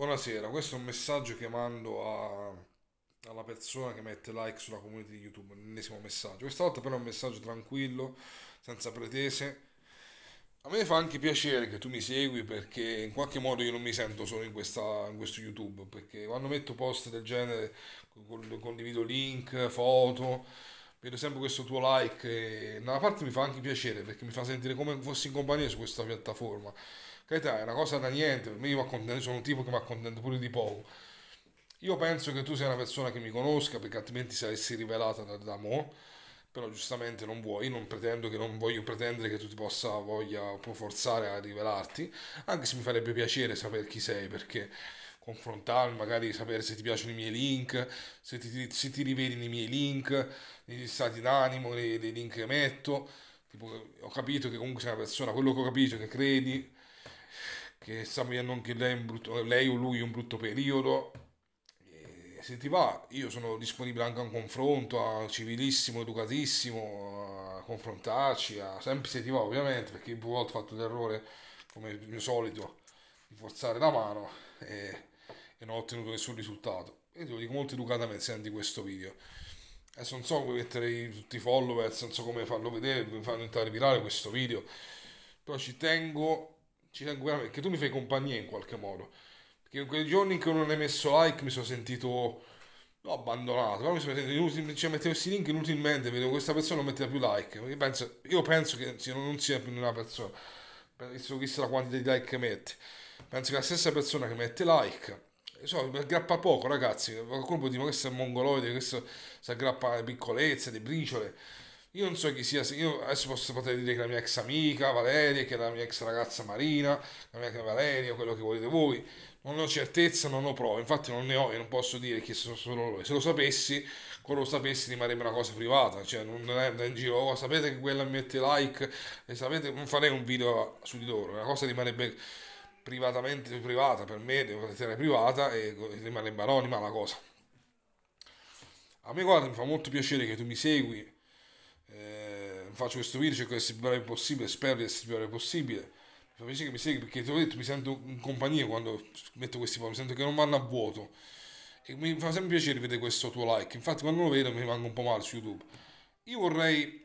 Buonasera, questo è un messaggio che mando a, alla persona che mette like sulla community di YouTube, l'ennesimo messaggio. Questa volta però è un messaggio tranquillo, senza pretese. A me fa anche piacere che tu mi segui perché in qualche modo io non mi sento solo in, questa, in questo YouTube, perché quando metto post del genere condivido link, foto, vedo sempre questo tuo like e da una parte mi fa anche piacere perché mi fa sentire come fossi in compagnia su questa piattaforma. Carità, è una cosa da niente, per me io sono un tipo che mi accontento pure di poco. Io penso che tu sei una persona che mi conosca perché altrimenti saresti rivelata da, da mo, però giustamente non vuoi, non pretendo che non voglio pretendere che tu ti possa voglia forzare a rivelarti, anche se mi farebbe piacere sapere chi sei perché confrontarmi, magari sapere se ti piacciono i miei link, se ti, se ti rivedi nei miei link, negli stati d'animo, nei, nei link che metto. Tipo, ho capito che comunque sei una persona, quello che ho capito, che credi, che sta vivendo anche lei, un brutto, lei o lui un brutto periodo. E se ti va, io sono disponibile anche a un confronto, a civilissimo, educatissimo, a confrontarci, a, sempre se ti va ovviamente, perché più volte ho fatto l'errore, come il mio solito, di forzare la mano. E e non ho ottenuto nessun risultato. Io te lo dico molto educatamente, senti questo video. Adesso non so come mettere tutti i followers, non so come farlo vedere, come farlo diventare virale questo video, però ci tengo, ci tengo veramente, perché tu mi fai compagnia in qualche modo. Perché in quei giorni in cui non hai messo like mi sono sentito no, abbandonato, però mi sono sentito inutile, cioè mettevo questi link inutilmente, vedo questa persona non metterà più like, io penso, io penso che non sia più una persona, visto, visto la quantità di like che mette, penso che la stessa persona che mette like eh, so, mi aggrappa poco, ragazzi. Qualcuno può dire, questo è mongoloide, questo si aggrappa alle piccolezze, alle briciole. Io non so chi sia, io adesso posso poter dire che la mia ex amica Valeria, che è la mia ex ragazza Marina, la mia ex Valeria, quello che volete voi, non ho certezza, non ho prove, infatti non ne ho e non posso dire chi sono solo loro. Se lo sapessi, quello lo sapessi rimarrebbe una cosa privata, cioè non andare in giro, oh, sapete che quella mette like, e sapete, non farei un video su di loro, la cosa rimarrebbe privatamente privata, per me devo essere privata e rimarrebbe anonima la cosa. A me guarda, mi fa molto piacere che tu mi segui, eh, faccio questo video, cerco di essere più breve possibile, spero di essere più breve possibile. Mi fa piacere che mi segui perché ti ho detto mi sento in compagnia quando metto questi po', mi sento che non vanno a vuoto. E mi fa sempre piacere vedere questo tuo like, infatti quando lo vedo mi rimango un po' male su YouTube. Io vorrei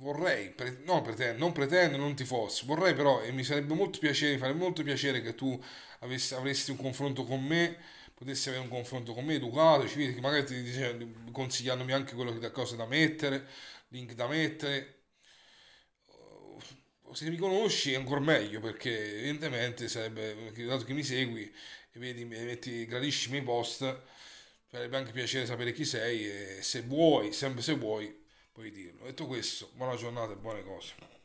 vorrei, pre no, pretendo, non pretendo, non ti fosse, vorrei però, e mi sarebbe molto piacere, mi farebbe molto piacere che tu avessi, avresti un confronto con me, potessi avere un confronto con me, educato, civile, che magari ti dice, consigliandomi anche quello che, cose da mettere, link da mettere. Se mi conosci è ancora meglio perché evidentemente sarebbe, dato che mi segui e vedi, metti, gradisci i miei post, farebbe anche piacere sapere chi sei e se vuoi, sempre se vuoi, puoi dirlo. Detto questo, buona giornata e buone cose.